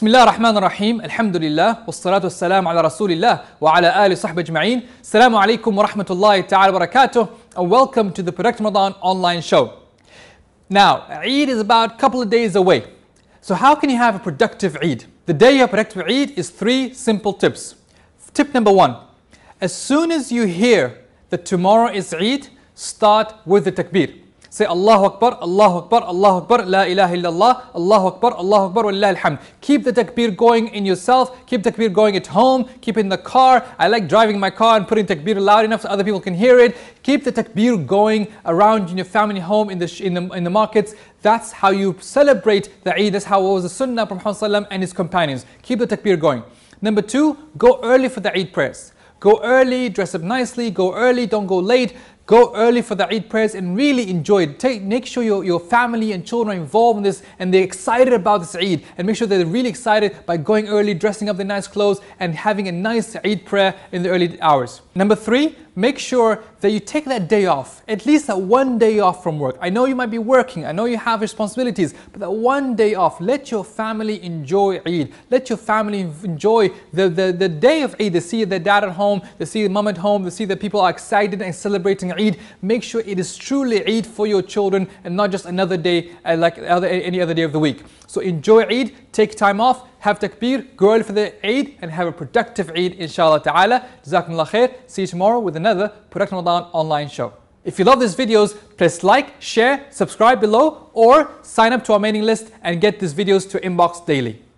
بسم الله الرحمن الرحيم الحمد لله والصلاة والسلام على رسول الله وعلى آله وصحبه أجمعين السلام عليكم ورحمة الله تعالى وبركاته and welcome to the Protect Ramadan online show. Now, Eid is about a couple of days away. So how can you have a productive Eid? The day of productive Eid is three simple tips. Tip number one, as soon as you hear that tomorrow is Eid, start with the takbir. Say Allahu Akbar, Allahu Akbar, Allahu Akbar, La ilaha illallah, Allahu Akbar, Allahu Akbar, Wallahi alhamd. Keep the takbir going in yourself, keep the takbir going at home, keep it in the car. I like driving my car and putting takbir loud enough so other people can hear it. Keep the takbir going around in your family home, in the, in the, in the markets. That's how you celebrate the Eid. That's how it was the sunnah of Muhammad and his companions. Keep the takbir going. Number two, go early for the Eid prayers. Go early, dress up nicely, go early, don't go late. Go early for the Eid prayers and really enjoy it. Take, make sure your, your family and children are involved in this and they're excited about this Eid. And make sure they're really excited by going early, dressing up in nice clothes, and having a nice Eid prayer in the early hours. Number three, make sure that you take that day off, at least that one day off from work. I know you might be working, I know you have responsibilities, but that one day off, let your family enjoy Eid. Let your family enjoy the, the, the day of Eid. They see their dad at home, they see their mom at home, they see that people are excited and celebrating Eid, make sure it is truly Eid for your children and not just another day uh, like other, any other day of the week. So enjoy Eid, take time off, have takbir, out for the Eid, and have a productive Eid, inshallah ta'ala. Jazakumullah khair. See you tomorrow with another Product Ramadan online show. If you love these videos, press like, share, subscribe below, or sign up to our mailing list and get these videos to inbox daily.